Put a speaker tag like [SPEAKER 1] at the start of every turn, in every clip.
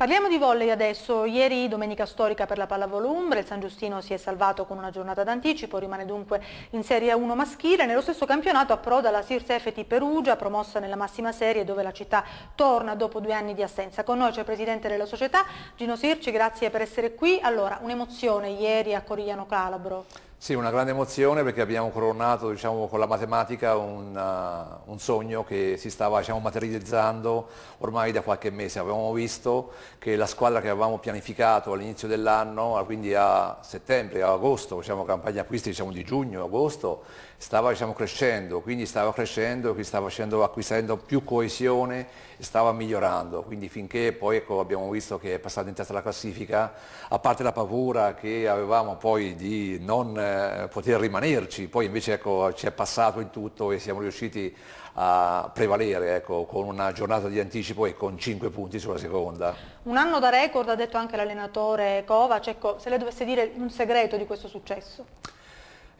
[SPEAKER 1] Parliamo di volley adesso. Ieri domenica storica per la pallavolo Umbra, il San Giustino si è salvato con una giornata d'anticipo, rimane dunque in Serie 1 maschile. Nello stesso campionato approda la Sirs FT Perugia, promossa nella massima serie dove la città torna dopo due anni di assenza. Con noi c'è il presidente della società, Gino Sirci, grazie per essere qui. Allora, un'emozione ieri a Corigliano Calabro.
[SPEAKER 2] Sì, una grande emozione perché abbiamo coronato diciamo, con la matematica un, uh, un, sogno che si stava diciamo, materializzando ormai da qualche mese. Avevamo visto che la squadra che avevamo pianificato all'inizio dell'anno, quindi a settembre, a agosto, diciamo, campagna acquisti diciamo, di giugno, agosto, stava diciamo, crescendo, quindi stava crescendo, quindi stava facendo, acquistando più coesione e stava migliorando. Quindi finché poi ecco, abbiamo visto che è passata in testa la classifica, a parte la paura che avevamo poi di non eh, poter rimanerci, poi invece ecco, ci è passato in tutto e siamo riusciti a prevalere ecco, con una giornata di anticipo e con 5 punti sulla seconda.
[SPEAKER 1] Un anno da record ha detto anche l'allenatore Kovac, ecco, se lei dovesse dire un segreto di questo successo.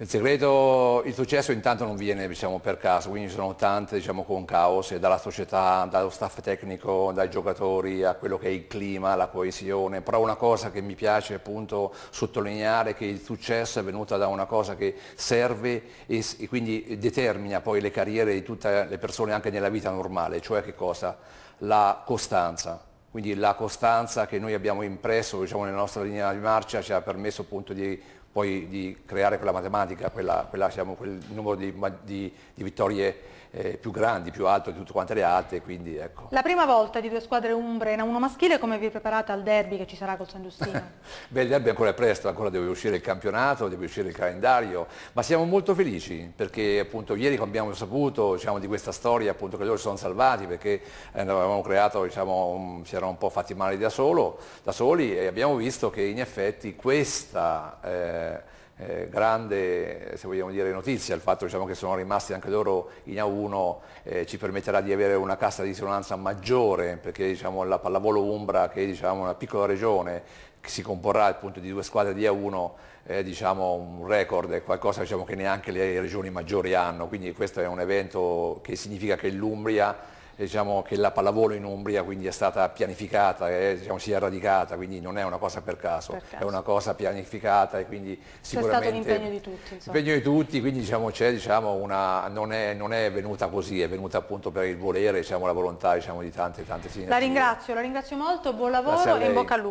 [SPEAKER 2] Il segreto, il successo intanto non viene diciamo, per caso, quindi ci sono tante diciamo, concause, dalla società, dallo staff tecnico, dai giocatori a quello che è il clima, la coesione, però una cosa che mi piace appunto sottolineare è che il successo è venuto da una cosa che serve e, e quindi determina poi le carriere di tutte le persone anche nella vita normale, cioè che cosa? La costanza quindi la costanza che noi abbiamo impresso diciamo, nella nostra linea di marcia ci ha permesso appunto di, poi, di creare quella matematica, quella, quella, diciamo, quel numero di, di, di vittorie eh, più grandi, più alto di tutte quante le altre. Quindi, ecco.
[SPEAKER 1] La prima volta di due squadre umbre, uno maschile, come vi preparate al derby che ci sarà col San Giustino?
[SPEAKER 2] Beh, il derby è ancora presto, ancora deve uscire il campionato, deve uscire il calendario, ma siamo molto felici perché appunto ieri abbiamo saputo diciamo, di questa storia appunto, che loro si sono salvati perché eh, avevamo creato, diciamo, un, si era un po' fatti male da, solo, da soli e abbiamo visto che in effetti questa eh, eh, grande, se vogliamo dire, notizia, il fatto diciamo, che sono rimasti anche loro in A1 eh, ci permetterà di avere una cassa di risonanza maggiore perché diciamo, la pallavolo Umbra, che è diciamo, una piccola regione, che si comporrà appunto di due squadre di A1 è diciamo, un record, è qualcosa diciamo, che neanche le regioni maggiori hanno, quindi questo è un evento che significa che l'Umbria diciamo, che la pallavolo in Umbria quindi è stata pianificata e eh, diciamo, si è radicata, quindi non è una cosa per caso, per caso. è una cosa pianificata e quindi sicuramente... C'è stato l'impegno di tutti. L'impegno di tutti, quindi diciamo, c'è, diciamo, una, non, è, non, è, venuta così, è venuta appunto per il volere, diciamo, la volontà diciamo, di tante, tante sinergie. La
[SPEAKER 1] ringrazio, la ringrazio molto, buon lavoro e in bocca al lupo.